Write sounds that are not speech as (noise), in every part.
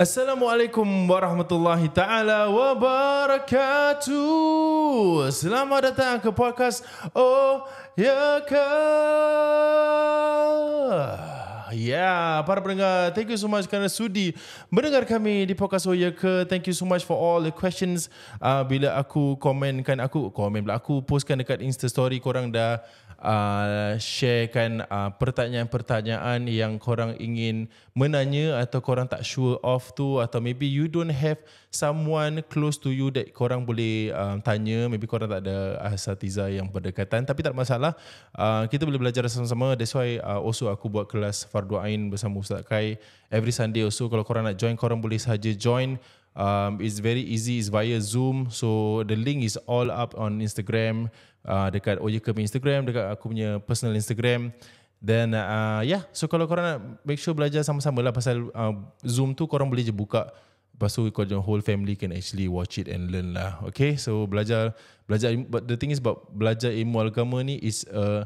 Assalamualaikum warahmatullahi taala wabarakatuh. Selamat datang ke podcast Oh Ya Ka. Ya, yeah, para pendengar, thank you so much kerana sudi mendengar kami di podcast Oh Ya Ka. Thank you so much for all the questions. Uh, bila aku komenkan aku komen bila aku postkan dekat Insta story korang dah Uh, sharekan uh, pertanyaan-pertanyaan yang korang ingin menanya atau korang tak sure of tu atau maybe you don't have someone close to you that korang boleh uh, tanya maybe korang tak ada asatiza uh, yang berdekatan tapi tak masalah uh, kita boleh belajar sama-sama that's why uh, also aku buat kelas Fardu Ain bersama Ustaz Kai every Sunday also kalau korang nak join korang boleh saja join um, it's very easy it's via Zoom so the link is all up on Instagram uh, dekat Ojekam Instagram, dekat aku punya personal Instagram. Then uh, yeah, so kalau korang nak make sure belajar sama-sama lah pasal uh, Zoom tu korang boleh je buka. Lepas tu kau whole family can actually watch it and learn lah. Okay, so belajar, belajar. but the thing is about belajar ilmu agama ni is a uh,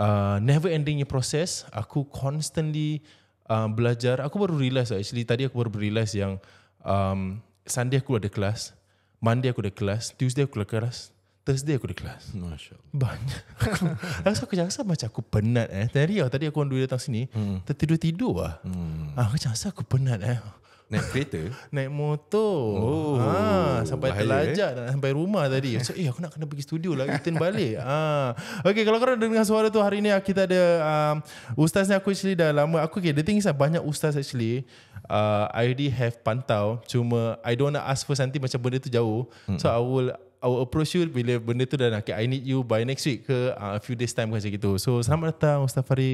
uh, never ending process. Aku constantly uh, belajar. Aku baru realize lah, actually. Tadi aku baru realize yang um, Sunday aku ada kelas. Monday aku ada kelas. Tuesday aku ada kelas. Thursday aku ada kelas. Masya-Allah. Banyak. (laughs) Rasa aku rasa macam aku penat eh. Tadi ah tadi aku orang dua datang sini, hmm. tertidur-tidur ah. Hmm. Ah aku rasa aku penat eh. Naik kereta? (laughs) Naik motor. Oh, ha, sampai terlajak eh? sampai rumah tadi. So, eh aku nak kena pergi studio lah. Return balik. Ha. (laughs) Ah. Okay, kalau korang dengar suara tu hari ni ah, kita ada um, ustaz ni aku actually dah lama. Aku okay, the thing is banyak ustaz actually. Uh, I already have pantau. Cuma I don't want to ask first nanti macam benda tu jauh. Hmm. So I will I'll approach you bila benda tu dah nak okay, I need you by next week ke uh, a few days time macam gitu. So selamat datang Ustaz Farid.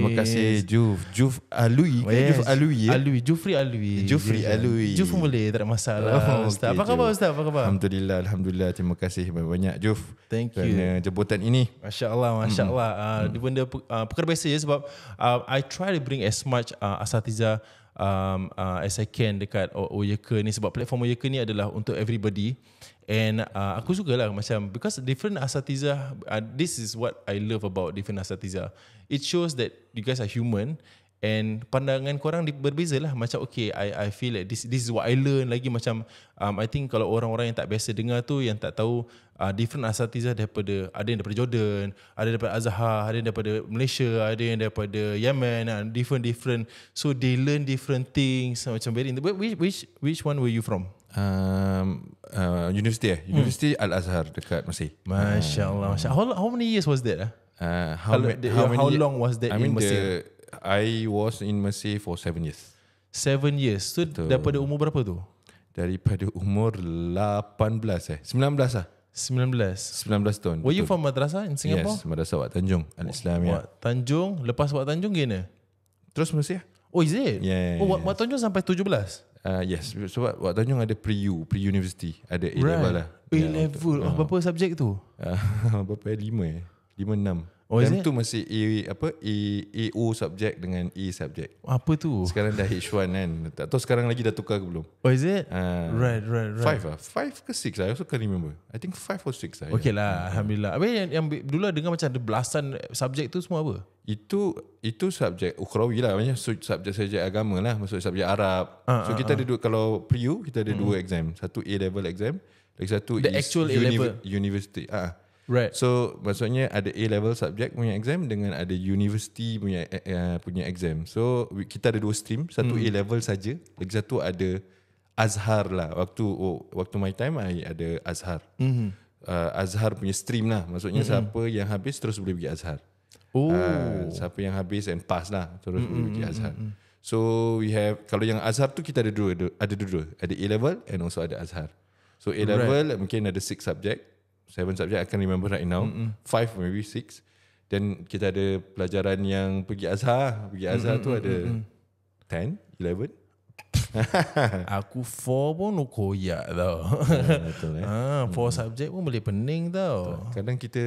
Terima kasih Juf. Juf Alui. Oh, yes. Juf Alui. Ya? Alui. Jufri Alui. Jufri yeah. Alui. Juf boleh tak ada masalah. Oh, Ustaz. apa khabar Ustaz? Apa khabar? Alhamdulillah. Alhamdulillah. Terima kasih banyak-banyak Juf. Thank you. Kerana jemputan ini. Masya Allah. Masya hmm. Allah. Uh, hmm. Ah, di benda uh, perkara biasa je sebab uh, I try to bring as much uh, asatiza um, uh, as I can dekat Oyeka ni sebab platform Oyeka ni adalah untuk everybody And uh, aku suka lah macam because different asatiza, uh, this is what I love about different asatiza. It shows that you guys are human and pandangan korang berbeza lah. Macam okay, I I feel like this this is what I learn lagi macam um, I think kalau orang-orang yang tak biasa dengar tu yang tak tahu uh, different asatiza daripada ada yang daripada Jordan, ada yang daripada Azhar, ada yang daripada Malaysia, ada yang daripada Yemen, uh, different different. So they learn different things macam very. Which which which one were you from? um, uh, university eh hmm. university hmm. al azhar dekat masih masya allah masya how, how many years was that ah? uh, how, how, the, how, many, how long was that I in mean i was in masih for 7 years 7 years so Betul. daripada umur berapa tu daripada umur 18 eh 19 lah 19 19 tahun Were you from madrasah in Singapore? Yes, madrasah Wat Tanjung Al-Islamiyah Wat Tanjung Lepas Wat Tanjung gimana? Terus Malaysia Oh is it? Yeah, oh, Wat, Tanjung sampai 17? Uh, Uh, yes so, waktu Tanjung ada pre-U pre-university ada A-level right. lah A-level yeah, oh, berapa subjek tu? (laughs) berapa? 5 eh 5-6 Oh, time tu masih A apa A AO subjek dengan E subjek. Oh, apa tu? Sekarang dah H1 kan. Tak tahu sekarang lagi dah tukar ke belum. Oh is it? Uh, right right right. Five lah, Five ke six lah. I also can't remember. I think five or six lah. Okay lah. Yeah. Hmm. Alhamdulillah. Abang yang, yang dulu lah dengar macam ada belasan subjek tu semua apa? Itu itu subjek ukrawi lah. Maksudnya subjek-subjek agama lah. Maksudnya subjek Arab. Uh, so uh, kita uh. ada dua. Kalau pre-U kita ada hmm. dua exam. Satu A level exam. Lagi satu The is actual uni- A level. University. Ah. Uh. Right. So maksudnya ada A level subject punya exam dengan ada university punya uh, punya exam. So kita ada dua stream, satu hmm. A level saja, lagi satu ada Azhar lah. Waktu oh, waktu my time I ada Azhar. Hmm. Uh, Azhar punya stream lah. Maksudnya hmm. siapa yang habis terus boleh pergi Azhar. Oh. Uh, siapa yang habis and pass lah terus hmm. boleh pergi hmm, hmm, Azhar. Hmm, hmm. So we have kalau yang Azhar tu kita ada dua ada dua, ada A level and also ada Azhar. So A level right. mungkin ada six subject seven subject I can remember right now mm-hmm. five maybe six then kita ada pelajaran yang pergi azhar pergi azhar mm-hmm. tu ada mm-hmm. ten eleven (laughs) aku four pun no koyak tau (laughs) yeah, betul, eh? (laughs) ah, Four mm-hmm. subject pun boleh pening tau Kadang kita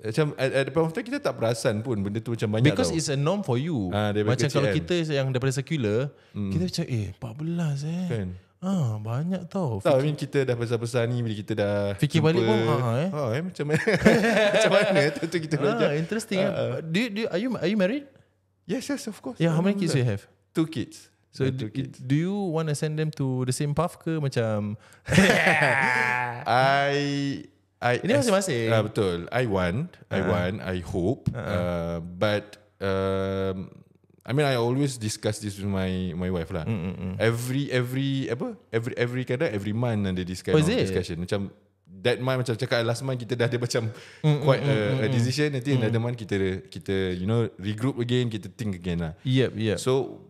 Macam at, at the point of time kita tak perasan pun Benda tu macam banyak Because tau Because it's a norm for you ah, Macam kalau kan. kita yang daripada secular mm. Kita macam eh 14 eh kan? Ah, banyak tau. Tak, fikir. kita dah besar-besar ni bila kita dah fikir jumpa, balik pun ha, ha eh. Ha, eh macam (laughs) macam mana (laughs) tu, tu kita ah, belajar. Ah, interesting. Uh, do, you, do you, are you are you married? Yes, yes, of course. Yeah, how many kids do you have? Two kids. So yeah, two kids. do, you want to send them to the same path ke macam (laughs) I I Ini masing-masing. Ah, betul. I want, uh-huh. I ah. want, I hope. Uh-huh. Uh, but um, I mean I always discuss this with my my wife lah. Mm, mm, mm. Every every apa? Every every kadar every month ada this kind oh, discussion. It? Macam that month macam cakap last month kita dah ada macam mm, mm, mm quite mm, a, a mm. decision nanti mm. another month kita kita you know regroup again, kita think again lah. Yep, yep. So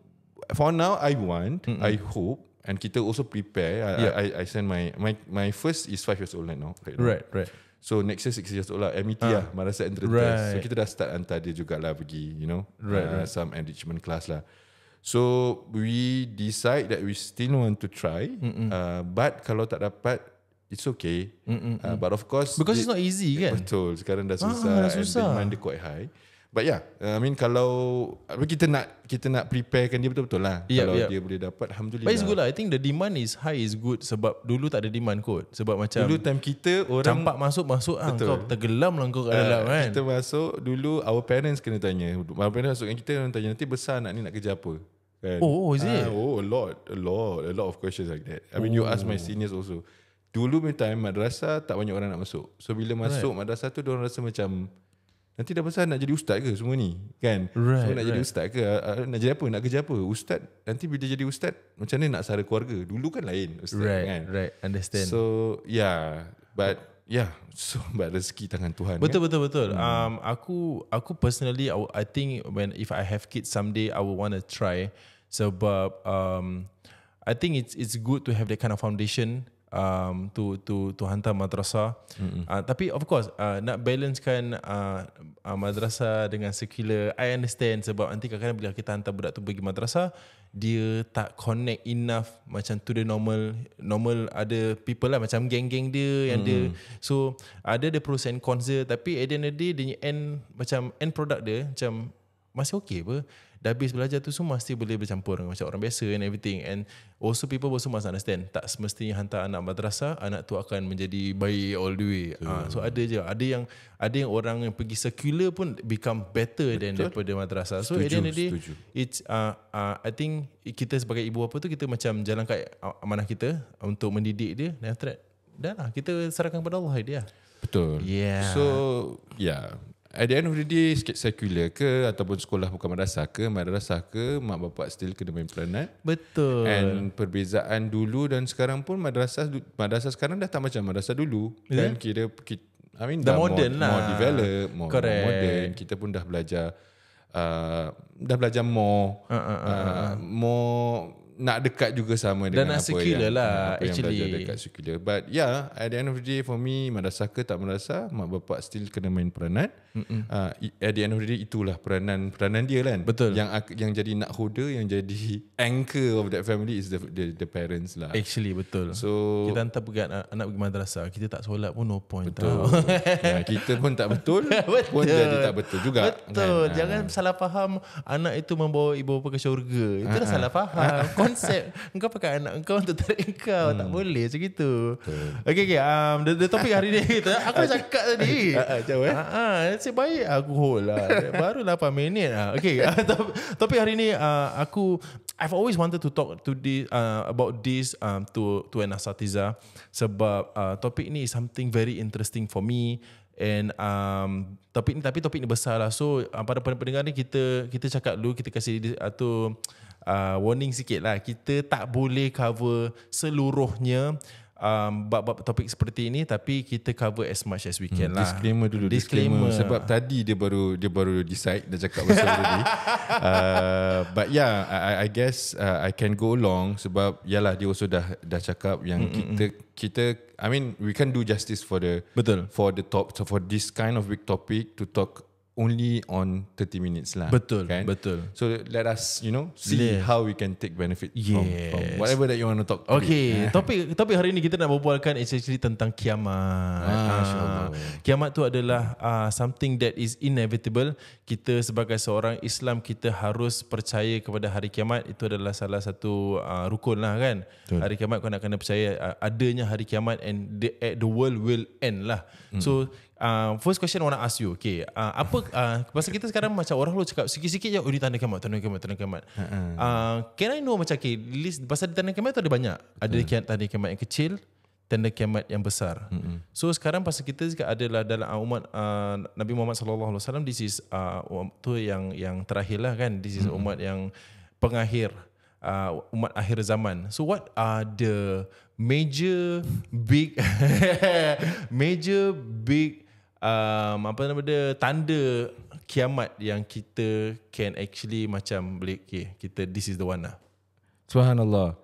for now I want, mm, I hope and kita also prepare. Yep. I, I I send my my my first is five years old right now. Right. Right. right. So next year six years old lah MET uh, ah. lah Marasa Entrance right. Test So kita dah start hantar dia jugalah pergi You know right, uh, right. Some enrichment class lah So we decide that we still want to try uh, But kalau tak dapat It's okay uh, But of course Because they, it's not easy kan Betul Sekarang dah susah, ah, dah susah. And demand dia quite high But yeah, I mean kalau kita nak kita nak preparekan dia betul-betul lah. Yeah, kalau yeah. dia boleh dapat, alhamdulillah. But it's good lah. I think the demand is high is good sebab dulu tak ada demand kot. Sebab macam dulu time kita orang campak masuk masuk ah kau tergelam lah kat ah, dalam kan. Kita masuk dulu our parents kena tanya. Our parents masukkan kita orang tanya nanti besar nak ni nak kerja apa. And, oh, oh, is it? Ah, oh, a lot, a lot, a lot of questions like that. I mean, oh. you ask my oh. seniors also. Dulu punya time, madrasah tak banyak orang nak masuk. So, bila masuk right. madrasah tu, orang rasa macam, Nanti dah besar nak jadi ustaz ke semua ni Kan right, Semua nak right. jadi ustaz ke Nak jadi apa Nak kerja apa Ustaz Nanti bila jadi ustaz Macam mana nak sara keluarga Dulu kan lain ustaz right, kan Right Understand So yeah But Yeah (laughs) So but rezeki tangan Tuhan Betul kan? betul betul hmm. um, Aku Aku personally I, I think when If I have kids someday I will want to try Sebab um, I think it's it's good to have that kind of foundation um, to to to hantar madrasah. Mm-hmm. Uh, tapi of course uh, nak balancekan uh, uh, madrasah dengan sekular. I understand sebab nanti kadang-kadang bila kita hantar budak tu pergi madrasah, dia tak connect enough macam to the normal normal ada people lah macam geng-geng dia yang mm. dia so ada the pros and cons dia tapi at the end of the day dia end macam end product dia macam masih okay apa dah habis belajar tu semua masih boleh bercampur dengan macam orang biasa and everything and also people also must understand tak semestinya hantar anak madrasah anak tu akan menjadi baik all the way yeah. ha, so ada je ada yang ada yang orang yang pergi secular pun become better Betul. than daripada madrasah so setuju, day it's, uh, uh, I think kita sebagai ibu apa tu kita macam jalan kat amanah kita untuk mendidik dia dan after that lah kita serahkan kepada Allah dia Betul. Yeah. So, yeah. At the end of the day Sikit sekular ke Ataupun sekolah bukan madrasah ke Madrasah ke Mak bapak still kena main peranan Betul And perbezaan dulu Dan sekarang pun Madrasah madrasah sekarang Dah tak macam madrasah dulu ya? Dan yeah. kira I mean dah modern more, lah More develop More Correct. modern Kita pun dah belajar uh, Dah belajar more ah, ah, ah, uh, uh, uh, uh, More Nak dekat juga sama Dan dengan apa sekular yang, lah apa Actually yang belajar dekat sekular. But yeah At the end of the day For me Madrasah ke tak madrasah Mak bapak still kena main peranan Uh, at the end of itulah peranan peranan dia kan. Betul. Yang yang jadi nak holder yang jadi (laughs) anchor of that family is the the, the parents lah. Actually betul. So kita hantar pergi anak, anak pergi madrasah, kita tak solat pun no point betul. tau. (laughs) ya, kita pun tak betul, (laughs) betul pun jadi tak betul juga. Kan? Betul. Kan? Jangan ha. salah faham anak itu membawa ibu bapa ke syurga. Itu dah ah, salah faham konsep. Engkau pakai anak engkau untuk tarik engkau hmm. tak boleh macam itu. Okey okey. Um the, the topic hari ni kita aku cakap tadi. Ha ha nasib baik aku hold lah. (laughs) Baru 8 minit lah. Okay. (laughs) Uh, topik hari ni uh, aku... I've always wanted to talk to this, uh, about this um, to, to an asatiza sebab uh, topik ni is something very interesting for me and um, topik ni tapi topik ni besar lah so uh, pada pendengar ni kita kita cakap dulu kita kasih uh, tu uh, warning sikit lah kita tak boleh cover seluruhnya um, bab-bab topik seperti ini tapi kita cover as much as we can hmm, lah. Disclaimer dulu. Disclaimer. disclaimer. Sebab tadi dia baru dia baru decide dah cakap pasal (laughs) tadi. uh, but yeah, I, I guess uh, I can go along sebab yalah dia also dah dah cakap yang Mm-mm. kita kita I mean we can do justice for the Betul. for the top so for this kind of big topic to talk only on 30 minutes lah. Betul, kan? betul. So let us, you know, see yeah. how we can take benefit yes. from, from whatever that you want to talk. Okay, (laughs) topik topik hari ini kita nak berbualkan essentially tentang kiamat. Ah. Kiamat tu adalah uh, something that is inevitable. Kita sebagai seorang Islam, kita harus percaya kepada hari kiamat. Itu adalah salah satu uh, rukun lah kan. Betul. Hari kiamat kau nak kena percaya uh, adanya hari kiamat and the, uh, the world will end lah. Mm. So, uh, first question I want to ask you. Okay, uh, apa uh, ah, pasal kita sekarang macam orang lu cakap sikit-sikit je oh, tanda kiamat, tanda kiamat, tanda kiamat. Uh, can I know macam okay, list pasal tanda kiamat tu ada banyak. Ada Betul. kiamat tanda kiamat yang kecil, tanda kiamat yang besar. Mm-hmm. So sekarang pasal kita sekarang adalah dalam uh, umat uh, Nabi Muhammad sallallahu alaihi wasallam this is uh, tu yang yang terakhir lah kan. This is mm-hmm. umat yang pengakhir uh, umat akhir zaman. So what are the major big (laughs) major big um, apa nama dia tanda kiamat yang kita can actually macam boleh okay, kita this is the one lah. Subhanallah.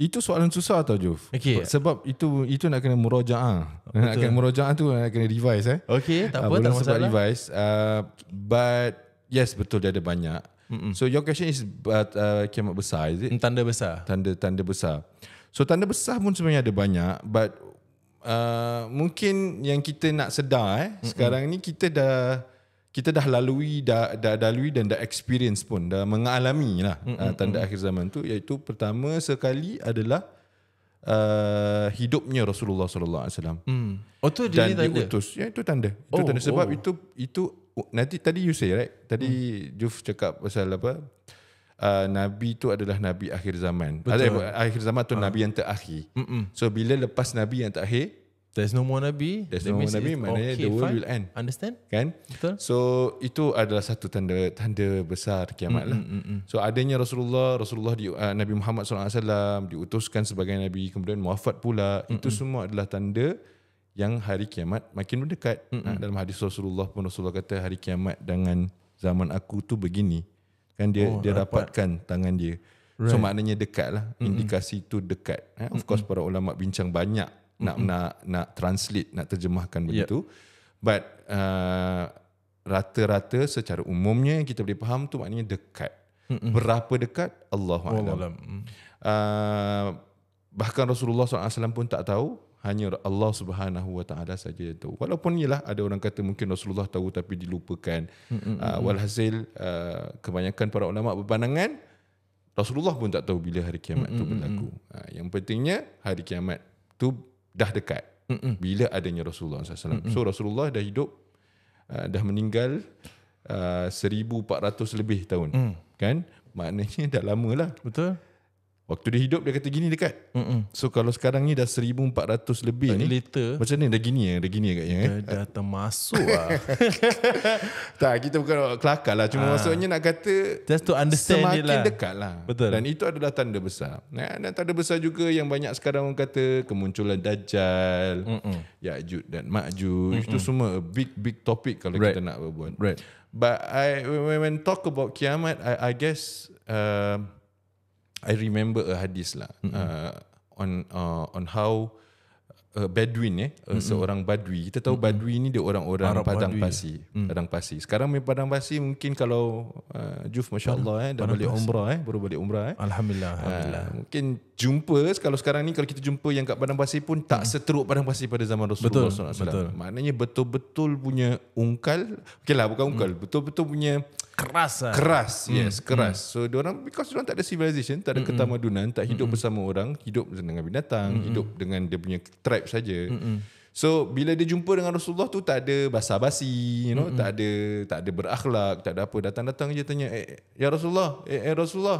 Itu soalan susah tau Juf. Okay. Sebab itu itu nak kena murojaah. Ah, (laughs) nak kena murojaah tu nak kena revise eh. Okey, tak ah, apa uh, tak masalah. revise. Uh, but yes betul dia ada banyak. Mm-mm. So your question is but uh, kiamat besar is it? Tanda besar. Tanda tanda besar. So tanda besar pun sebenarnya ada banyak but Uh, mungkin yang kita nak sedar eh mm-hmm. sekarang ni kita dah kita dah lalui dah, dah lalui dan dah experience pun dah mengalami lah mm-hmm. uh, tanda akhir zaman tu iaitu pertama sekali adalah Uh, hidupnya Rasulullah sallallahu alaihi wasallam. Mm. Oh tu dia tanda. Dan diutus. Ya itu tanda. Itu oh, tanda sebab oh. itu itu nanti tadi you say right? Tadi hmm. Juf cakap pasal apa? Uh, uh, nabi tu adalah nabi akhir zaman. Betul. Akhir zaman tu uh. nabi yang terakhir. Mm-mm. So bila lepas nabi yang terakhir, there's no more nabi. There's no more nabi, maknanya okay, the world fine. will end. Understand? Kan? Betul. So itu adalah satu tanda tanda besar kiamat lah. So adanya Rasulullah, Rasulullah di uh, Nabi Muhammad SAW diutuskan sebagai nabi, kemudian wafat pula, Mm-mm. itu semua adalah tanda yang hari kiamat makin mendekat. Mm-mm. Dalam hadis Rasulullah pun Rasulullah kata hari kiamat dengan zaman aku tu begini kan dia oh, dia rapatkan rapat. tangan dia right. so maknanya dekat lah indikasi mm-hmm. tu dekat eh? of mm-hmm. course para ulama bincang banyak mm-hmm. nak nak nak translate nak terjemahkan begitu but uh, rata-rata secara umumnya kita boleh faham tu maknanya dekat mm-hmm. berapa dekat Allah oh, Allah mm. uh, bahkan Rasulullah SAW pun tak tahu hanya Allah Subhanahu Wa Taala saja yang tahu. Walaupun ialah ada orang kata mungkin Rasulullah tahu tapi dilupakan. Mm-hmm. Uh, walhasil uh, kebanyakan para ulama berpandangan Rasulullah pun tak tahu bila hari kiamat mm-hmm. berlaku. Uh, yang pentingnya hari kiamat itu dah dekat. Mm-hmm. Bila adanya Rasulullah SAW. Mm-hmm. So Rasulullah dah hidup uh, dah meninggal uh, 1400 lebih tahun. Mm. Kan? Maknanya dah lamalah. Betul. Waktu dia hidup dia kata gini dekat. Mm-mm. So kalau sekarang ni dah 1400 lebih ni. Later. Macam ni dah gini ya, dah gini agaknya. Eh? Dah, dah termasuk lah. (laughs) tak, kita bukan kelakar lah. Cuma ha. maksudnya nak kata Just to understand semakin lah. dekat lah. Betul. Dan itu adalah tanda besar. Nah, dan tanda besar juga yang banyak sekarang orang kata kemunculan dajal, Mm-mm. Ya'jud dan Ma'jud. Mm-mm. Itu semua a big, big topic kalau right. kita nak berbuat. Right. But I, when, when talk about kiamat, I, I guess... Uh, I remember a hadis lah mm-hmm. uh, on uh, on how uh, Bedouin eh mm-hmm. seorang Badui kita tahu mm-hmm. Badui ni dia orang-orang Padang Badui. Pasir mm. Padang Pasir sekarang main Padang Pasir mungkin kalau uh, Juf Masya Allah eh, dah balik Umrah eh, baru balik Umrah eh. Alhamdulillah, ah, Alhamdulillah. Uh, mungkin jumpa kalau sekarang ni kalau kita jumpa yang kat Padang Pasir pun tak mm. seteruk Padang Pasir pada zaman Rasulullah betul, Rasulullah betul. maknanya betul-betul punya ungkal okey lah bukan ungkal mm. betul-betul punya keras lah. keras hmm. yes hmm. keras so diorang because diorang tak ada civilisation tak ada hmm, hmm. ketamadunan tak hidup mm bersama orang hidup dengan binatang mm hidup dengan dia punya tribe saja so bila dia jumpa dengan Rasulullah tu tak ada basa-basi you know mm tak ada tak ada berakhlak tak ada apa datang-datang je tanya eh ya Rasulullah eh, eh Rasulullah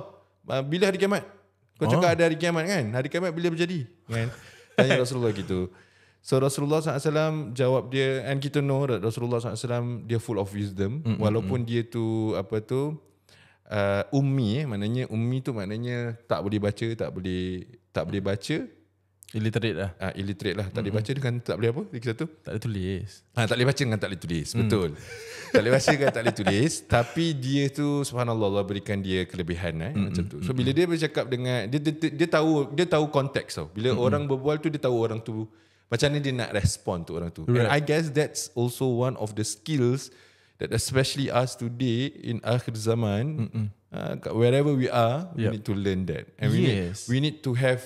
ah, bila hari kiamat kau oh. cakap ada hari kiamat kan hari kiamat bila berjadi kan (laughs) tanya Rasulullah gitu So Rasulullah SAW jawab dia and kita know that Rasulullah SAW dia full of wisdom mm, walaupun dia tu apa tu uh, ummi eh maknanya ummi tu maknanya tak boleh baca tak boleh tak boleh baca illiterate lah ah uh, illiterate lah tak boleh mm, baca dengan tak boleh apa lagi satu tak boleh tulis ah ha, tak boleh baca dengan tak boleh tulis mm. betul tak boleh baca dengan tak boleh tulis (laughs) tapi dia tu subhanallah Allah berikan dia kelebihan eh mm, macam tu so bila dia bercakap dengan dia, dia dia tahu dia tahu konteks tau bila mm, orang berbual tu dia tahu orang tu macam ni dia nak respond tu orang tu right. and i guess that's also one of the skills that especially us today in akhir zaman uh, wherever we are yep. we need to learn that and we yes. need, we need to have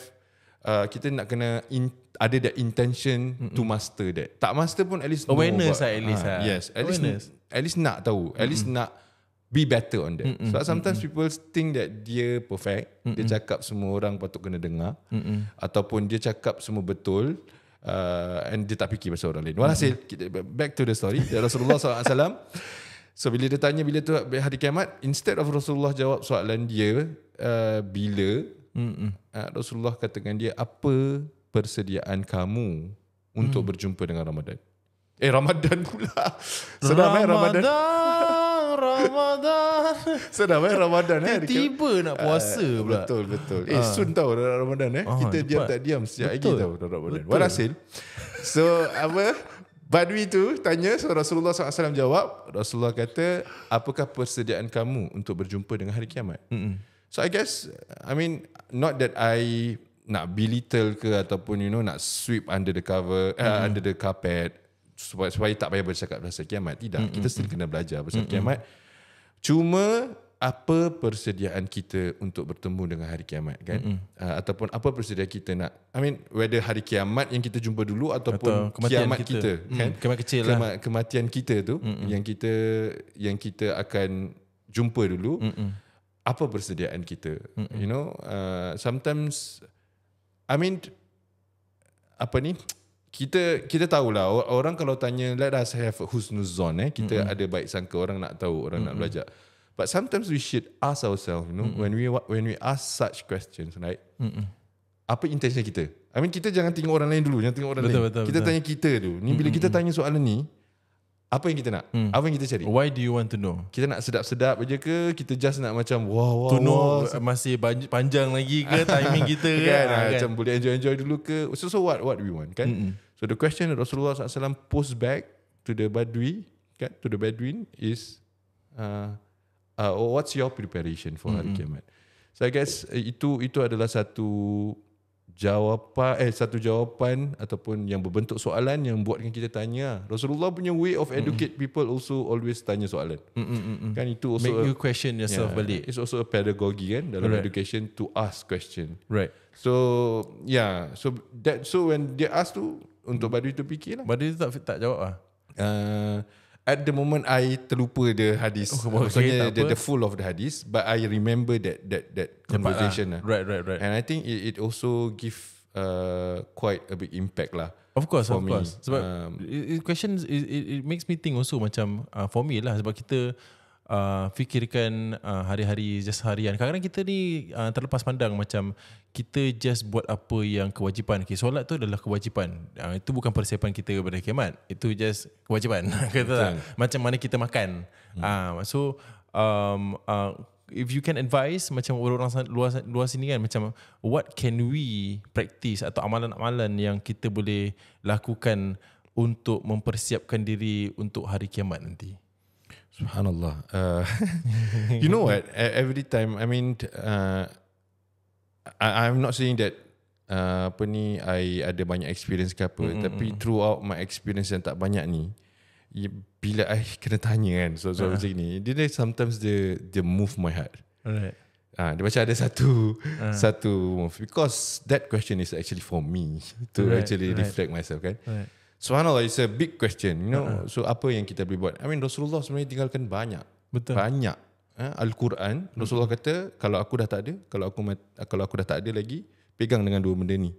uh, kita nak kena in, ada the intention Mm-mm. to master that tak master pun at least awareness lah at least ha, ha. yes at least at least nak tahu at Mm-mm. least nak be better on that Mm-mm. so sometimes Mm-mm. people think that dia perfect Mm-mm. dia cakap semua orang patut kena dengar Mm-mm. ataupun dia cakap semua betul uh, and dia tak fikir pasal orang lain. Walhasil hmm. back to the story. Rasulullah SAW So bila dia tanya bila tu hari kiamat instead of Rasulullah jawab soalan dia uh, bila hmm. uh, Rasulullah kata dia apa persediaan kamu untuk mm. berjumpa dengan Ramadan. Eh Ramadan pula. Sedap Ramadan, eh Ramadan. Ramadan. (laughs) Sedap eh Ramadan eh. Tiba Dekat, nak puasa uh, pula. Betul betul. Eh uh. Ah. soon tau Ramadan eh. Oh, Kita diam tak diam sejak lagi tau Ramadan. Betul. Walhasil. So apa Badwi tu tanya so Rasulullah SAW jawab Rasulullah kata apakah persediaan kamu untuk berjumpa dengan hari kiamat mm-hmm. so I guess I mean not that I nak belittle ke ataupun you know nak sweep under the cover mm-hmm. uh, under the carpet supaya, supaya tak payah bercakap pasal kiamat. Tidak, mm-hmm. kita still kena belajar pasal mm-hmm. kiamat. Cuma apa persediaan kita untuk bertemu dengan hari kiamat kan mm-hmm. uh, ataupun apa persediaan kita nak i mean whether hari kiamat yang kita jumpa dulu ataupun Atau kematian kiamat kita, kita mm kan kiamat kecil lah. Kema- kematian kita tu mm-hmm. yang kita yang kita akan jumpa dulu mm-hmm. apa persediaan kita mm-hmm. you know uh, sometimes i mean apa ni kita kita tahu lah orang kalau tanya let us have husnuzon eh kita mm-hmm. ada baik sangka orang nak tahu orang mm-hmm. nak belajar but sometimes we should ask ourselves you know mm-hmm. when we when we ask such questions right mm-hmm. apa intention kita i mean kita jangan tengok orang lain dulu jangan tengok orang betul, lain betul, kita betul. tanya kita dulu ni bila mm-hmm. kita tanya soalan ni apa yang kita nak mm. apa yang kita cari why do you want to know kita nak sedap-sedap aja ke kita just nak macam wow wow to know wow. masih panjang lagi ke timing (laughs) kita kan, ah, kan, kan macam boleh enjoy enjoy dulu ke so so what what we want kan mm-hmm. So the question that Rasulullah SAW post back to the Badui, kan, to the Bedouin is, uh, uh, oh, what's your preparation for mm-hmm. hari kiamat? So I guess uh, itu itu adalah satu jawapan eh satu jawapan ataupun yang berbentuk soalan yang buatkan kita tanya. Ah, Rasulullah punya way of educate mm-hmm. people also always tanya soalan. Mm-hmm. Kan itu also make a, you question yourself yeah, balik. It's also a pedagogy kan dalam right. education to ask question. Right. So yeah, so that so when they ask to untuk hmm. Badri tu lah, Badri tu tak, tak jawab lah uh, At the moment I terlupa the hadis oh, okay, Maksudnya the, the full of the hadis But I remember that That that lah. conversation lah. Right right right And I think it, it also give uh, Quite a big impact lah Of course of me. course Sebab um, it, it Question it, it makes me think also macam uh, For me lah Sebab kita uh, fikirkan uh, hari-hari just harian. Kadang-kadang kita ni uh, terlepas pandang macam kita just buat apa yang kewajipan. Okay, solat tu adalah kewajipan. Uh, itu bukan persiapan kita kepada kiamat. Itu just kewajipan. (laughs) Kata tak? Macam mana kita makan. Hmm. Uh, so, um, uh, if you can advise macam orang-orang luar, luar sini kan macam what can we practice atau amalan-amalan yang kita boleh lakukan untuk mempersiapkan diri untuk hari kiamat nanti. Subhanallah. Uh, (laughs) you know what? E-, every time, I mean, uh, I, I'm not saying that uh, apa ni, I ada banyak experience ke apa. Mm-hmm. Tapi throughout my experience yang tak banyak ni, bila I (laughs) kena tanya kan, so so ah. macam ni, dia sometimes dia dia move my heart. Right. Ah, ha, dia macam ada satu uh. satu move because that question is actually for me to right, actually right. reflect myself kan. Right. Subhanallah, it's a big question. You know, uh-huh. so apa yang kita boleh buat? I mean, Rasulullah sebenarnya tinggalkan banyak. Betul. Banyak. Ha? Al-Quran, mm-hmm. Rasulullah kata, kalau aku dah tak ada, kalau aku kalau aku dah tak ada lagi, pegang dengan dua benda ni.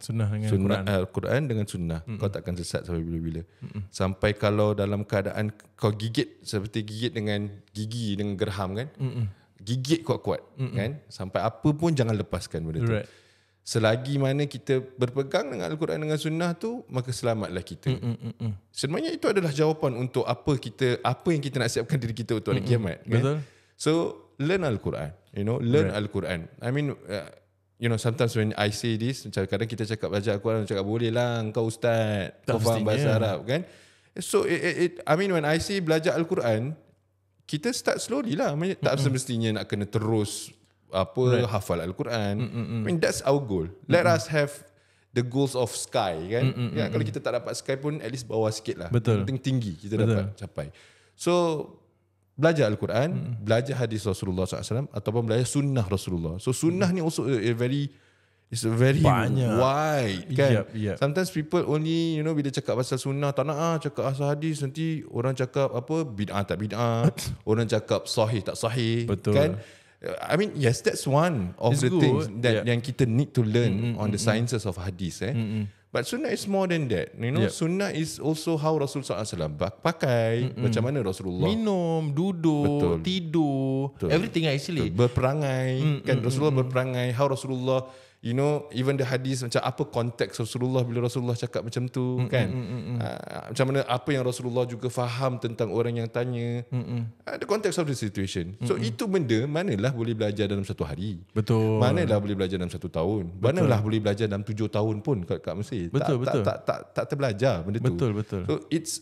Sunnah dengan Al-Quran. Al-Quran eh, dengan sunnah. Hmm. Kau takkan sesat sampai bila-bila. Hmm. Sampai kalau dalam keadaan kau gigit, seperti gigit dengan gigi, dengan geraham kan? Hmm. Gigit kuat-kuat. Hmm. kan? Sampai apa pun jangan lepaskan benda right. tu selagi mana kita berpegang dengan Al-Quran dengan Sunnah tu maka selamatlah kita. Mm, mm, mm, mm. Sebenarnya itu adalah jawapan untuk apa kita apa yang kita nak siapkan diri kita untuk hari mm, mm. kiamat. Mm. Kan? Betul. So learn Al-Quran, you know, learn right. Al-Quran. I mean uh, You know sometimes when I say this kadang kadang kita cakap belajar Al-Quran cakap boleh lah kau ustaz tak kau faham bahasa Arab kan so it, it, it, I mean when I say belajar Al-Quran kita start slowly lah tak mm-hmm. semestinya nak kena terus apa right. hafal al-Quran mm, mm, mm I mean that's our goal mm, let Mm-mm. us have the goals of sky kan mm mm ya kalau kita tak dapat sky pun at least bawah sikit lah Betul. penting tinggi kita Betul. dapat capai so belajar al-Quran Mm-mm. belajar hadis Rasulullah SAW ataupun belajar sunnah Rasulullah so sunnah Mm-mm. ni also a very It's very Banyak. wide kan. Yep, yep. Sometimes people only you know bila cakap pasal sunnah tak nak ah cakap asal hadis nanti orang cakap apa bid'ah tak bid'ah, (laughs) orang cakap sahih tak sahih Betul. kan. I mean yes that's one of it's the good. things that yeah. yang kita need to learn mm, mm, on mm, the mm. sciences of hadis eh. Mm, mm. But sunnah is more than that. You know, yep. sunnah is also how Rasulullah SAW pakai, Mm-mm. macam mana Rasulullah. Minum, duduk, Betul. tidur, Betul. everything actually. Betul. Berperangai, Mm-mm. kan mm, Rasulullah mm, berperangai, how Rasulullah you know even the hadis macam apa konteks Rasulullah bila Rasulullah cakap macam tu mm-hmm. kan mm-hmm. Uh, macam mana apa yang Rasulullah juga faham tentang orang yang tanya mm-hmm. uh, the context of the situation so mm-hmm. itu benda manalah boleh belajar dalam satu hari betul manalah boleh belajar dalam satu tahun betul. manalah boleh belajar dalam tujuh tahun pun kat, kat mesti. betul, tak, betul. Tak, tak, tak tak terbelajar benda betul, tu betul betul so it's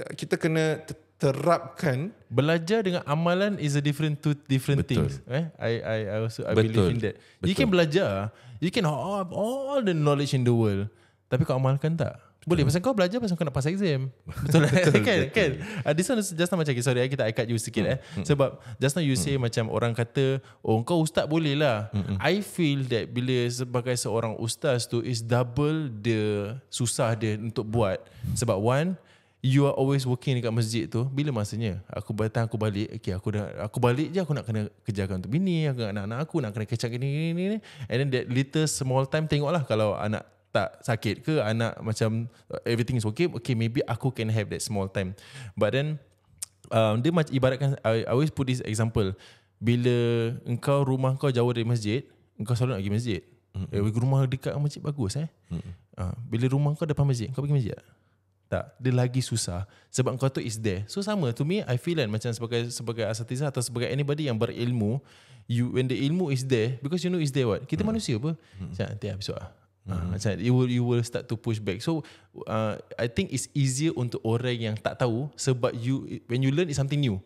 uh, kita kena terapkan belajar dengan amalan is a different two different betul. things eh i i i also i betul. believe in that betul. you can belajar You can have all the knowledge in the world Tapi kau amalkan tak? Betul. Boleh pasal kau belajar pasal kau nak pass exam (laughs) Betul lah betul, kan? kan? Uh, this one is just now macam Sorry eh, kita ikat cut you sikit mm. eh hmm. Sebab just now you mm. macam orang kata Oh kau ustaz boleh lah mm-hmm. I feel that bila sebagai seorang ustaz tu Is double the susah dia untuk buat Sebab one you are always working dekat masjid tu bila masanya aku datang aku balik okay, aku dah aku balik je aku nak kena kerjakan untuk bini aku nak anak aku nak kena kecak ini ini ini. and then that little small time tengoklah kalau anak tak sakit ke anak macam everything is okay okay maybe aku can have that small time but then um, dia macam ibaratkan I, I always put this example bila engkau rumah kau jauh dari masjid engkau selalu nak pergi masjid mm-hmm. eh, rumah dekat masjid bagus eh mm-hmm. uh, bila rumah kau depan masjid kau pergi masjid tak? tak dia lagi susah sebab kau tu is there so sama to me i feel like kan macam sebagai sebagai asatiza atau sebagai anybody yang berilmu you when the ilmu is there because you know is there what kita hmm. manusia apa hmm. macam nanti episode lah. ah hmm. macam you will you will start to push back so uh, i think it's easier untuk orang yang tak tahu sebab you when you learn is something new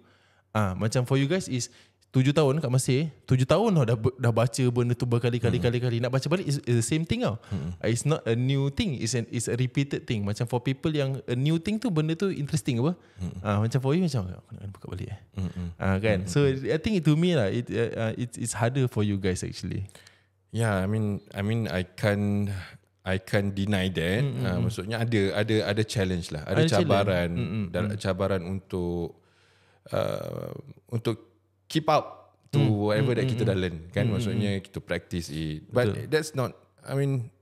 ah uh, macam for you guys is tujuh tahun kat Mesir tujuh tahun dah dah baca benda tu berkali-kali hmm. kali-kali nak baca balik is the same thing tau hmm. Uh, it's not a new thing it's an it's a repeated thing macam for people yang a new thing tu benda tu interesting apa hmm. uh, macam for you macam oh, aku nak buka balik eh hmm. uh, kan hmm. so i think to me lah it uh, uh, it's, it's harder for you guys actually yeah i mean i mean i can I can deny that. Mm, mm, uh, maksudnya ada ada ada challenge lah, ada, ada cabaran challenge. Hmm, dan cabaran untuk uh, untuk keep up to mm, whatever mm, that mm, kita hmm. dah learn mm, kan mm, maksudnya hmm. kita practice it but betul. that's not i mean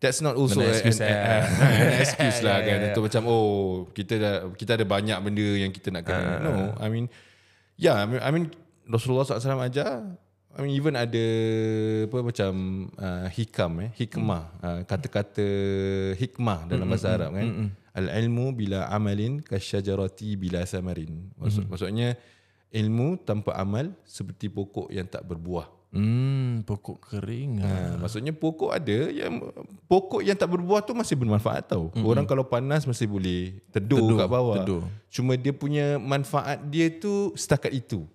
that's not also eh. (laughs) an excuse, a, a, an excuse lah yeah, kan Untuk macam oh kita dah kita ada banyak benda yang kita nak kena ah. no i mean yeah i mean, I mean Rasulullah SAW alaihi ajar i mean even ada apa macam uh, hikam eh hikmah mm. kata-kata hikmah dalam mm, bahasa Arab kan mm, mm. al ilmu bila amalin kasyajarati bila samarin Maksud, mm. maksudnya ilmu tanpa amal seperti pokok yang tak berbuah. Hmm, pokok kering. Ha, ah. maksudnya pokok ada yang pokok yang tak berbuah tu masih bermanfaat tau. Mm-hmm. Orang kalau panas masih boleh teduh, teduh kat bawah. Teduh. Cuma dia punya manfaat dia tu setakat itu.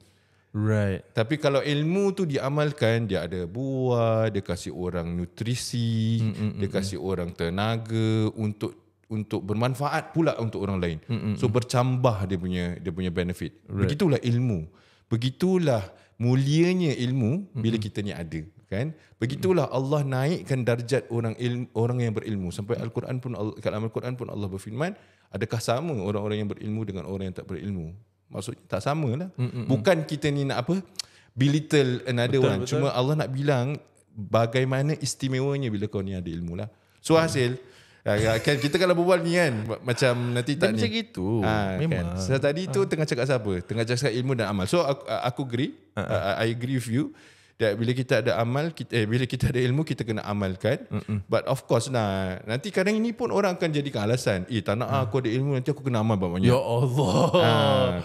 Right. Tapi kalau ilmu tu diamalkan, dia ada buah, dia kasih orang nutrisi, mm-hmm. dia kasih orang tenaga untuk untuk bermanfaat pula untuk orang lain. Mm-hmm. So bercambah dia punya dia punya benefit. Right. Begitulah ilmu. Begitulah mulianya ilmu mm-hmm. bila kita ni ada, kan? Begitulah Allah naikkan darjat orang ilmu, orang yang berilmu sampai al-Quran pun kalau al-Quran pun Allah berfirman, adakah sama orang-orang yang berilmu dengan orang yang tak berilmu? Maksudnya tak samalah. Mm-hmm. Bukan kita ni nak apa? Belittle another betul, one. Betul. Cuma Allah nak bilang bagaimana istimewanya bila kau ni ada ilmu lah. So mm. hasil hmm kan kita kalau berbual ni kan macam nanti tak dia ni. Macam gitu. Ha, memang. Kan. So, tadi tu tengah cakap siapa? Tengah cakap ilmu dan amal. So aku, aku agree. Ha. I agree with you. That bila kita ada amal, kita, eh, bila kita ada ilmu kita kena amalkan. Mm-mm. But of course nah, nanti kadang ini pun orang akan jadikan alasan, eh tak nak ha. aku ada ilmu nanti aku kena amal banyak. Ya Allah. Ha,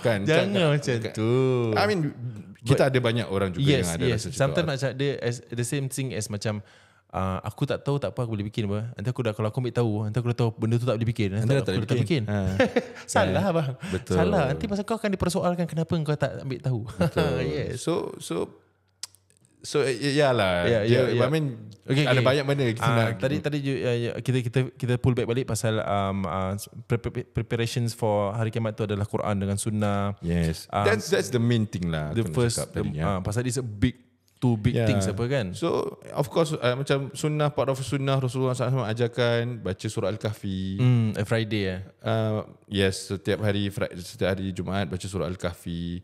kan. Jangan cakap, macam kan. tu. I mean kita But, ada banyak orang juga yes, yang ada yes. rasa macam Sometimes macam the, the same thing as macam uh, aku tak tahu tak apa aku boleh bikin apa. Nanti aku dah kalau aku ambil tahu, nanti aku dah tahu benda tu tak boleh bikin. Nanti, aku, tak aku bikin. tak bikin. Ha. (laughs) Salah yeah. bang. Betul. Salah. Nanti masa kau akan dipersoalkan kenapa kau tak ambil tahu. (laughs) yes. So so So iyalah. Eh, eh, ya, ya, ya, ya. I mean okay, ada banyak benda kita uh, nak tadi gitu. tadi uh, kita kita kita pull back balik pasal um, uh, preparations for hari kiamat tu adalah Quran dengan sunnah. Yes. Uh, that's that's the main thing lah. The first tadi, the, ya. uh, pasal it's a big two big yeah. things apa kan so of course uh, macam sunnah part of sunnah Rasulullah SAW ajarkan baca surah Al-Kahfi mm, Friday eh? uh, yes setiap hari Friday, setiap hari Jumaat baca surah Al-Kahfi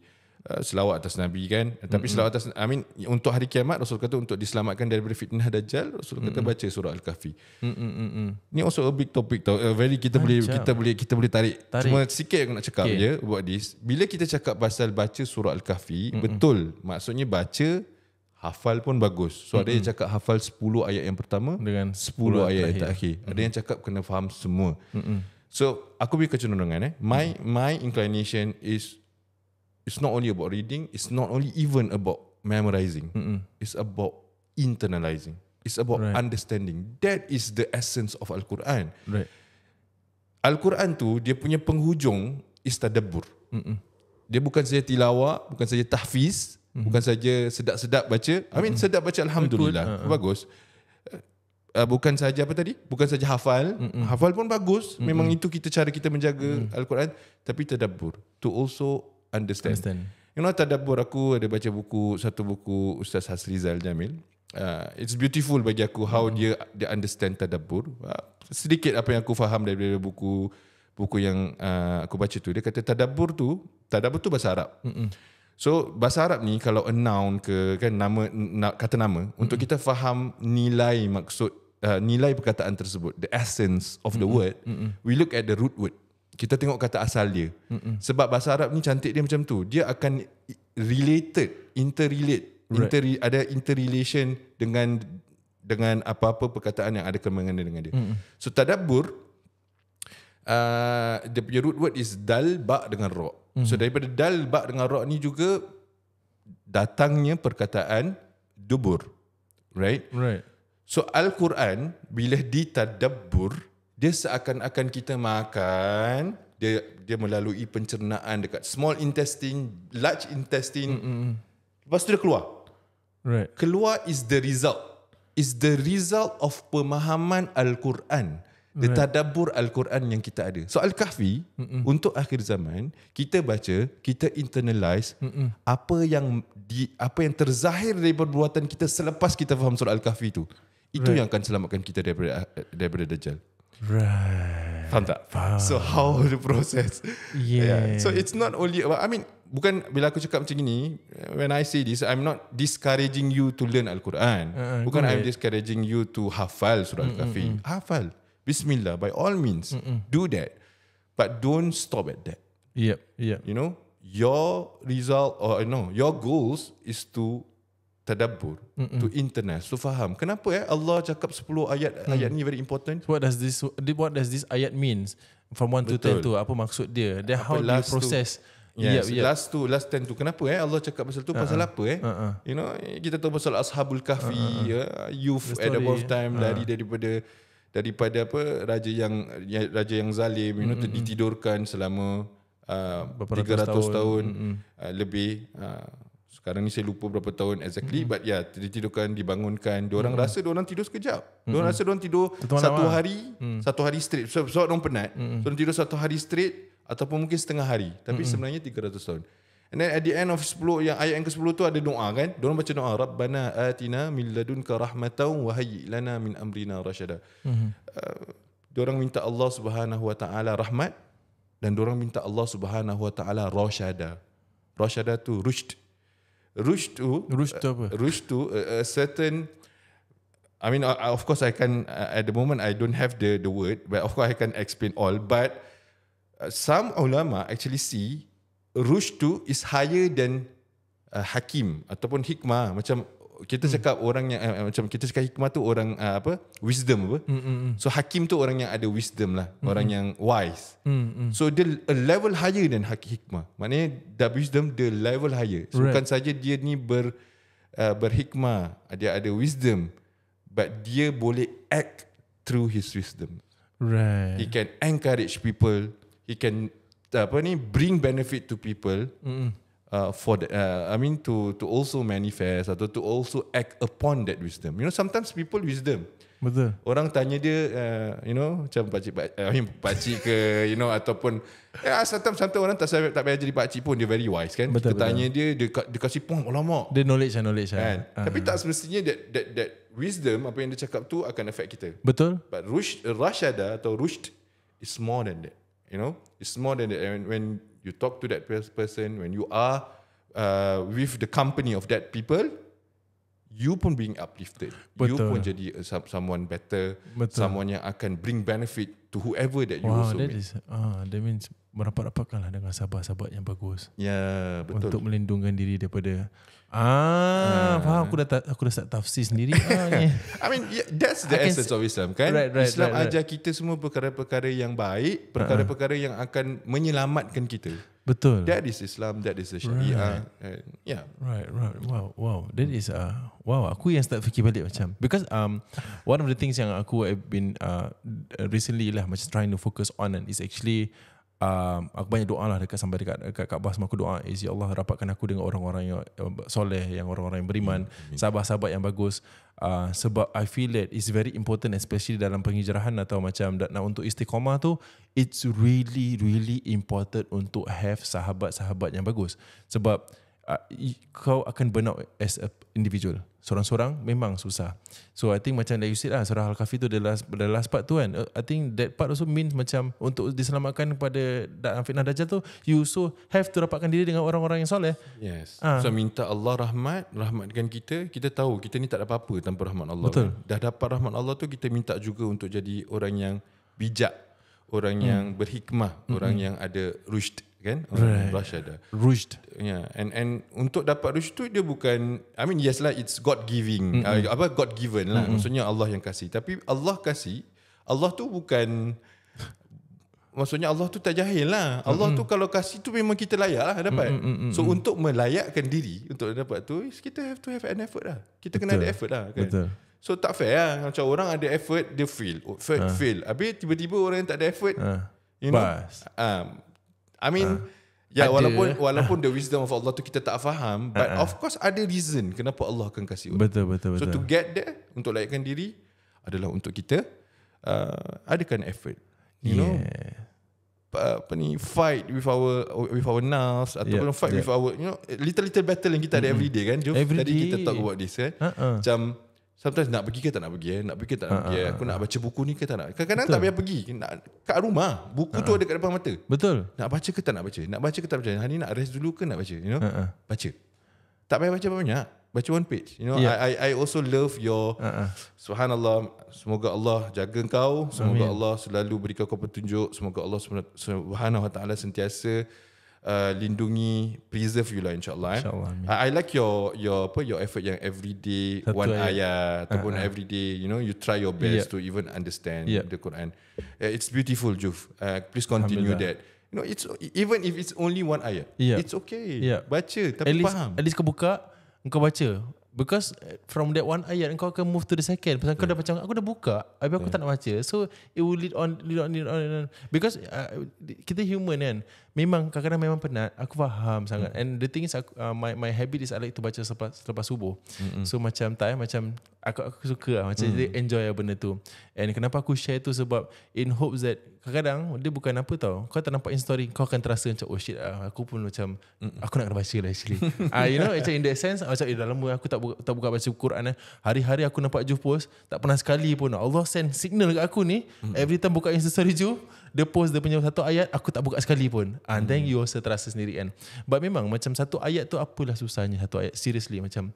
uh, selawat atas Nabi kan mm-hmm. tapi selawat atas I mean untuk hari kiamat Rasul kata untuk diselamatkan daripada fitnah Dajjal Rasul mm-hmm. kata baca surah Al-Kahfi mm-hmm. ni also a big topic tau uh, very kita boleh kita boleh kita boleh tarik, tarik. cuma sikit aku nak cakap okay. je buat this bila kita cakap pasal baca surah Al-Kahfi mm-hmm. betul maksudnya baca hafal pun bagus. So mm-hmm. ada yang cakap hafal 10 ayat yang pertama dengan 10, 10 ayat terakhir. terakhir. Mm-hmm. Ada yang cakap kena faham semua. Mm-hmm. So aku bagi kecenderungan eh. My my inclination is it's not only about reading, it's not only even about memorizing. Mm-hmm. It's about internalizing. It's about right. understanding. That is the essence of Al-Quran. Right. Al-Quran tu dia punya penghujung istadabur. Mm-hmm. Dia bukan saja tilawah, bukan saja tahfiz, mm-hmm. bukan saja sedap-sedap baca I mean mm-hmm. sedap baca alhamdulillah Betul. Ha, ha. bagus uh, bukan saja apa tadi bukan saja hafal mm-hmm. hafal pun bagus mm-hmm. memang itu kita cara kita menjaga mm-hmm. al-Quran tapi tadabbur to also understand, understand. you know tadabbur aku ada baca buku satu buku Ustaz Hasri Zal Jamil uh, it's beautiful bagi aku how mm-hmm. dia dia understand tadabbur uh, sedikit apa yang aku faham dari buku buku yang uh, aku baca tu dia kata tadabbur tu tadabbur tu bahasa Arab mm-hmm. So bahasa Arab ni kalau a noun ke kan nama na, kata nama mm-hmm. untuk kita faham nilai maksud uh, nilai perkataan tersebut the essence of the mm-hmm. word mm-hmm. we look at the root word kita tengok kata asal dia mm-hmm. sebab bahasa Arab ni cantik dia macam tu dia akan related interrelate inter ada interrelation dengan dengan apa-apa perkataan yang ada kemengenan dengan dia mm-hmm. so tadabbur Uh, dia punya root word is dal bak dengan ra. Hmm. So mhm. daripada dal bak dengan ra ni juga datangnya perkataan dubur. Right? Right. So al-Quran bila ditadabbur dia seakan-akan kita makan dia dia melalui pencernaan dekat small intestine, large intestine. Mm-mm. Lepas tu dia keluar. Right. Keluar is the result. Is the result of pemahaman al-Quran. Right. tadabbur al-Quran yang kita ada. So al-Kahfi Mm-mm. untuk akhir zaman, kita baca, kita internalize Mm-mm. apa yang di apa yang terzahir dari perbuatan kita selepas kita faham surah al-Kahfi itu Itu right. yang akan selamatkan kita daripada daripada dajjal. Right. Faham tak? Faham. So how the process? Yeah. yeah. So it's not only about, I mean bukan bila aku cakap macam ni, when I say this I'm not discouraging you to learn al-Quran. Uh-huh, bukan I'm discouraging you to hafal surah Mm-mm. al-Kahfi. Mm-mm. Hafal. Bismillah, by all means, Mm-mm. do that. But don't stop at that. Yep, yeah. You know, your result or know, uh, your goals is to tadabbur, Mm-mm. to internet, to faham. Kenapa ya eh? Allah cakap 10 ayat, mm. ayat ni very important. What does this what does this ayat means from 1 to 10 to Apa maksud dia? Then how the process? Tu, Yes, yep, yep. last tu last ten tu kenapa eh Allah cakap pasal tu uh-uh. pasal apa eh uh-uh. you know kita tahu pasal ashabul kahfi uh-uh. uh, youth at the of time uh-uh. dari daripada daripada apa raja yang ya, raja yang zalim mm-hmm. you ditidurkan selama uh, 300 tahun, tahun mm-hmm. uh, lebih uh, sekarang ni saya lupa berapa tahun exactly mm-hmm. but ya yeah, ditidurkan dibangunkan dia orang mm-hmm. rasa dia orang tidur sekejap mm-hmm. dia orang rasa dia orang tidur Tentang satu lama. Lah. hari mm-hmm. satu hari straight sebab so, so, orang penat mm-hmm. so, dia tidur satu hari straight ataupun mungkin setengah hari tapi mm-hmm. sebenarnya 300 tahun And then at the end of 10 yang ayat yang ke-10 tu ada doa kan? Dorang baca doa, Rabbana atina min ladunka rahmatan wa hayyi lana min amrina rashada. Mm -hmm. uh, minta Allah Subhanahu wa taala rahmat dan dorang minta Allah Subhanahu wa taala rashada. Rashada tu rushd. Rushd tu rushd apa? Uh, rushd tu a, uh, a certain I mean uh, of course I can at the moment I don't have the the word but of course I can explain all but some ulama actually see Rush Rushdu is higher than uh, hakim ataupun hikmah macam kita hmm. cakap orang yang eh, macam kita cakap hikmah tu orang uh, apa wisdom apa hmm, hmm, hmm. so hakim tu orang yang ada wisdom lah hmm, orang hmm. yang wise hmm, hmm. so dia a level higher than hak, hikmah maknanya the wisdom the level higher so, right. bukan saja dia ni ber uh, berhikmah dia ada wisdom but dia boleh act through his wisdom right he can encourage people he can apa ni bring benefit to people mm uh, for the, uh, I mean to to also manifest atau to also act upon that wisdom. You know sometimes people wisdom. Betul. Orang tanya dia uh, you know macam pacik I mean pacik ke you know ataupun yeah, eh, sometimes sometimes orang tak sampai tak payah jadi pacik pun dia very wise kan. Betul, Kita betul. tanya dia dia, dia kasi pun lama. Dia knowledge and lah, knowledge lah. kan. kan? Uh-huh. Tapi tak semestinya that that that wisdom apa yang dia cakap tu akan affect kita. Betul. But rush rushada atau rushed is more than that you know it's more than that and when you talk to that person when you are uh, with the company of that people you pun being uplifted Betul. you pun jadi uh, someone better Betul. someone yang akan bring benefit to whoever that you wow, also that is ah uh, that means merapat-rapatkanlah dengan sahabat-sahabat yang bagus. Ya, yeah, betul. Untuk melindungkan diri daripada Ah, faham. Aku ah. dah, aku dah start tafsir sendiri. (laughs) Ah, ya. I mean, that's the essence of Islam, kan? Islam right, ajar kita semua perkara-perkara yang baik, perkara-perkara yang akan menyelamatkan kita. Betul. That is Islam, that is the Sharia. Right. Yeah. Right, right. Wow, wow. That is, uh, wow. Aku yang start fikir balik macam. Because um, one of the things yang aku have been uh, recently lah, macam trying to focus on and is actually um, aku banyak doa lah dekat sampai dekat dekat Kaabah semua aku doa is Allah rapatkan aku dengan orang-orang yang soleh yang orang-orang yang beriman sahabat-sahabat yang bagus uh, sebab I feel that is very important especially dalam penghijrahan atau macam dan nah, untuk istiqomah tu it's really really important untuk have sahabat-sahabat yang bagus sebab Uh, kau akan burn out as a individual. Seorang-seorang memang susah. So I think macam like you said lah, surah Al-Kahfi tu the last, the last part tu kan. Uh, I think that part also means macam untuk diselamatkan kepada fitnah dajjal tu, you so have to rapatkan diri dengan orang-orang yang soleh. Yes. Ha. So minta Allah rahmat, rahmatkan kita. Kita tahu kita ni tak ada apa-apa tanpa rahmat Allah. Betul. Kan? Dah dapat rahmat Allah tu, kita minta juga untuk jadi orang yang bijak. Orang hmm. yang berhikmah. Hmm. Orang hmm. yang ada rujt kan right. Rush ada rushed yeah and and untuk dapat rushed tu dia bukan i mean yes lah it's god giving uh, apa god given lah Mm-mm. maksudnya Allah yang kasih tapi Allah kasih Allah tu bukan maksudnya Allah tu tak jahil lah Allah Mm-mm. tu kalau kasih tu memang kita layak lah dapat Mm-mm. so untuk melayakkan diri untuk dapat tu kita have to have an effort lah kita betul. kena ada effort lah kan betul so tak fair lah macam orang ada effort dia fail oh, fail, uh. fail. habis tiba-tiba orang yang tak ada effort uh. you know I mean uh, Ya ada. walaupun Walaupun the wisdom of Allah tu Kita tak faham But uh-uh. of course Ada reason Kenapa Allah akan kasih Betul betul betul. So to get there Untuk layakkan diri Adalah untuk kita uh, Adakan effort You yeah. know apa ni fight with our with our nerves ataupun yeah, fight yeah. with our you know little little battle yang kita mm-hmm. ada every day kan Jadi kita talk about this kan uh-uh. macam Sometimes nak pergi ke tak nak pergi eh? Nak pergi ke tak nak ha, ha pergi eh? Ha, Aku ha, nak ha. baca buku ni ke tak nak Kadang-kadang tak payah pergi nak, Kat rumah Buku ha, tu ha. ada kat depan mata Betul Nak baca ke tak nak baca Nak baca ke tak baca Hari nak rest dulu ke nak baca You know ha, ha. Baca Tak payah baca banyak Baca one page You know yeah. I, I I also love your ha, ha. Subhanallah Semoga Allah jaga kau Semoga Amin. Allah selalu berikan kau petunjuk Semoga Allah Subhanahu wa ta'ala sentiasa uh, lindungi preserve you lah insyaallah eh. insyaallah I, i like your your apa your effort yang everyday Satu one ayat, ayat ataupun uh, uh. everyday you know you try your best yeah. to even understand yeah. the quran uh, it's beautiful juf uh, please continue that you know it's even if it's only one ayat yeah. it's okay yeah. baca tapi at least, faham at least kau buka kau baca Because eh, from that one ayat engkau akan move to the second Pasal yeah. kau dah macam Aku dah buka Habis aku yeah. tak nak baca So it will lead on Lead on, lead on, lead on. Because uh, Kita human kan memang kadang-kadang memang penat aku faham sangat mm. and the thing is aku, uh, my my habit is I like to baca selepas, selepas subuh Mm-mm. so macam tak eh macam aku aku suka lah. macam mm. enjoy lah benda tu and kenapa aku share tu sebab in hopes that kadang-kadang dia bukan apa tau kau tak nampak in story kau akan terasa macam oh shit lah. aku pun macam Mm-mm. aku nak kena baca lah actually uh, (laughs) you know macam in that sense ah, macam eh, dah lama aku tak buka, tak buka baca Quran eh. hari-hari aku nampak Ju post tak pernah sekali pun Allah send signal kat aku ni Mm-mm. every time buka insta story Ju dia post dia punya satu ayat aku tak buka sekali pun Ha, hmm. Then you also terasa sendiri kan. But memang macam satu ayat tu apalah susahnya satu ayat. Seriously macam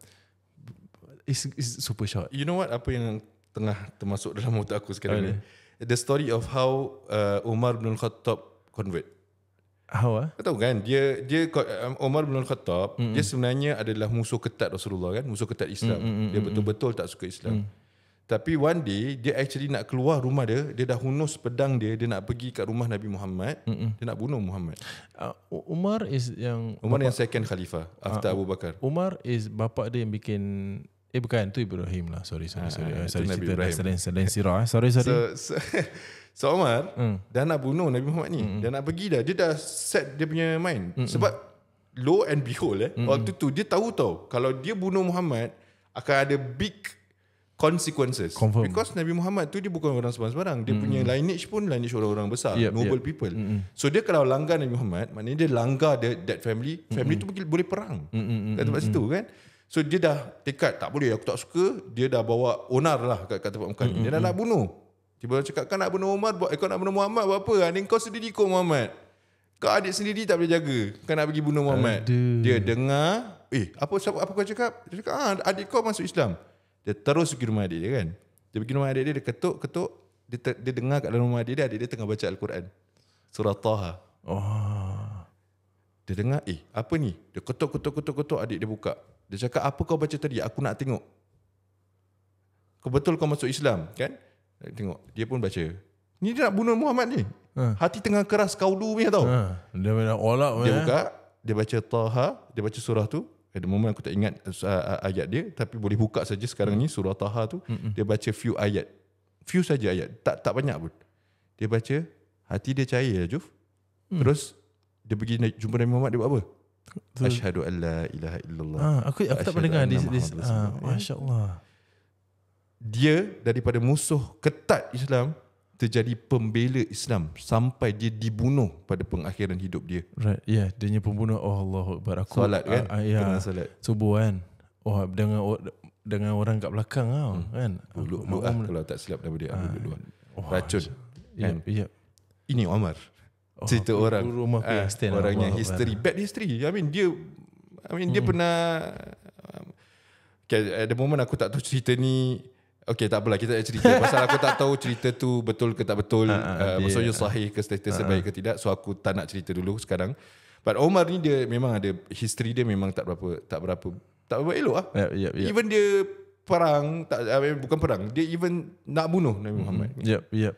it's, it's super short. You know what apa yang tengah termasuk dalam otak aku sekarang okay. ni? The story of how uh, Umar bin Khattab convert. How ah? Kau tahu kan dia dia um, Umar bin Khattab mm-hmm. dia sebenarnya adalah musuh ketat Rasulullah kan musuh ketat Islam. Mm-hmm. Dia betul-betul tak suka Islam. Mm-hmm. Tapi one day dia actually nak keluar rumah dia, dia dah hunus pedang dia, dia nak pergi kat rumah Nabi Muhammad, Mm-mm. dia nak bunuh Muhammad. Uh, Umar is yang Umar bapa, yang second khalifah after uh, Abu Bakar. Umar is bapa dia yang bikin eh bukan tu Ibrahim lah. Sorry sorry ah, sorry. Ah, sorry Nabi cerita Ibrahim. Selain, selain sirah. Sorry (laughs) sorry. So, so, (laughs) so Umar mm. dah nak bunuh Nabi Muhammad ni. Mm-mm. Dia nak pergi dah. Dia dah set dia punya mind. Mm-mm. Sebab lo and behold eh, Mm-mm. waktu tu dia tahu tau kalau dia bunuh Muhammad akan ada big consequences Confirm. because Nabi Muhammad tu dia bukan orang sembarang dia mm. punya lineage pun lineage orang-orang besar yep, noble yep. people mm so dia kalau langgar Nabi Muhammad maknanya dia langgar the, that family family mm-hmm. tu boleh perang mm kat tempat mm situ kan so dia dah tekad tak boleh aku tak suka dia dah bawa onar lah kat, kat tempat muka mm dia dah nak bunuh tiba-tiba cakap kan nak bunuh Muhammad buat, eh, nak bunuh Muhammad buat apa ah, ni kau sendiri kau Muhammad kau adik sendiri tak boleh jaga kau nak pergi bunuh Muhammad Aduh. dia dengar eh apa, apa apa kau cakap dia cakap ah, adik kau masuk Islam dia terus pergi rumah adik dia kan. Dia pergi rumah adik dia, dia ketuk, ketuk. Dia, ter, dia dengar kat dalam rumah adik dia, adik dia tengah baca Al-Quran. Surah Taha. Oh. Dia dengar, eh apa ni? Dia ketuk, ketuk, ketuk, ketuk. Adik dia buka. Dia cakap, apa kau baca tadi? Aku nak tengok. Kebetul kau masuk Islam kan? Tengok, dia pun baca. Ni dia nak bunuh Muhammad ni. Ha. Hati tengah keras kaulu punya tau. Ha. Dia, dia buka, eh. dia baca Taha, dia baca surah tu. At the moment aku tak ingat uh, uh, ayat dia tapi boleh buka saja sekarang ni surah Taha tu hmm. dia baca few ayat. Few saja ayat. Tak tak banyak pun. Dia baca hati dia cair ya Juf. Hmm. Terus dia pergi jumpa Nabi Muhammad dia buat apa? Betul. Ashhadu an la ilaha illallah. Ah aku aku tak pernah dengar this, this, this ah, masya-Allah. Dia daripada musuh ketat Islam jadi pembela Islam sampai dia dibunuh pada pengakhiran hidup dia. Right. Ya, yeah, dia punya pembunuh oh, Allah, Akbar. Aku solat kan? Uh, uh, yeah. solat. Subuh kan. Oh, dengan dengan orang kat belakang tau, ah, hmm. kan. Duduk dulu ah, kalau tak silap daripada dia uh, duduk oh, Racun. Ya. Yeah, yeah. Ini Omar. Oh, cerita orang. Rumah uh, orang Allah history, bad history. I mean dia I mean hmm. dia pernah um, okay, at the moment aku tak tahu cerita ni Okay tak apalah kita cerita (laughs) Pasal aku tak tahu cerita tu betul ke tak betul uh, ah, okay. Ah, ah, maksudnya sahih ke status uh, baik ke tidak So aku tak nak cerita dulu sekarang But Omar ni dia memang ada History dia memang tak berapa Tak berapa tak berapa elok lah yep, yep, yep. Even dia perang tak, Bukan perang Dia even nak bunuh Nabi mm-hmm. Muhammad mm-hmm. yep, yep.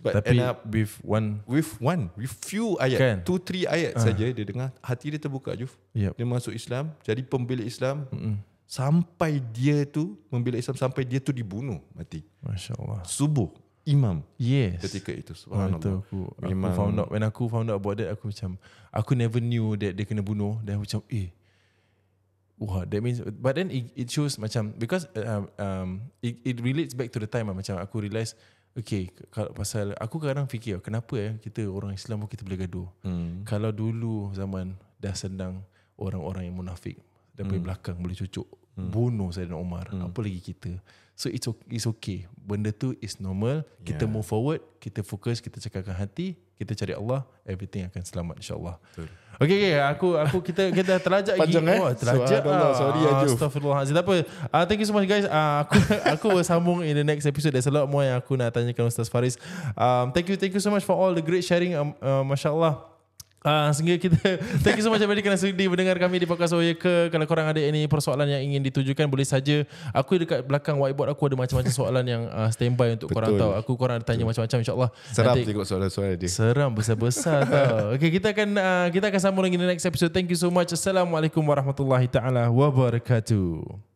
But Tapi end up with one With one With few ayat kan? Two three ayat uh. saja Dia dengar Hati dia terbuka Juf yep. Dia masuk Islam Jadi pembeli Islam mm-hmm sampai dia tu membela Islam sampai dia tu dibunuh mati. Masya Allah. Subuh imam. Yes. Ketika itu. Subhanallah. aku, memang, aku found out when aku found out about that aku macam aku never knew that dia kena bunuh dan aku macam eh Wah, that means, but then it, it shows macam because uh, um, um, it, it relates back to the time lah. macam aku realise Okay, kalau pasal aku kadang fikir kenapa eh kita orang Islam kita boleh gaduh. Hmm. Kalau dulu zaman dah senang orang-orang yang munafik dari hmm. belakang boleh cucuk hmm. bunuh Saidina Umar hmm. apa lagi kita so it's okay, it's okay benda tu is normal kita yeah. move forward kita fokus kita cakapkan hati kita cari Allah everything akan selamat insyaallah okey Okay, aku aku kita kita terlajak panjang lagi. eh oh, terlajak so, Allah, sorry ah, astagfirullahalazim tak apa ah, thank you so much guys ah, aku (laughs) aku sambung in the next episode there's a lot more yang aku nak tanyakan ustaz Faris um, thank you thank you so much for all the great sharing um, uh, masyaallah Uh, sehingga kita (laughs) thank you so much everybody kerana sudi mendengar kami di podcast Oye ke kalau korang ada any persoalan yang ingin ditujukan boleh saja aku dekat belakang whiteboard aku ada macam-macam soalan yang uh, standby untuk Betul. korang tahu aku korang ada tanya macam-macam insyaallah seram Nanti, tengok soalan-soalan dia seram besar-besar (laughs) tau okey kita akan uh, kita akan sambung lagi di next episode thank you so much assalamualaikum warahmatullahi taala wabarakatuh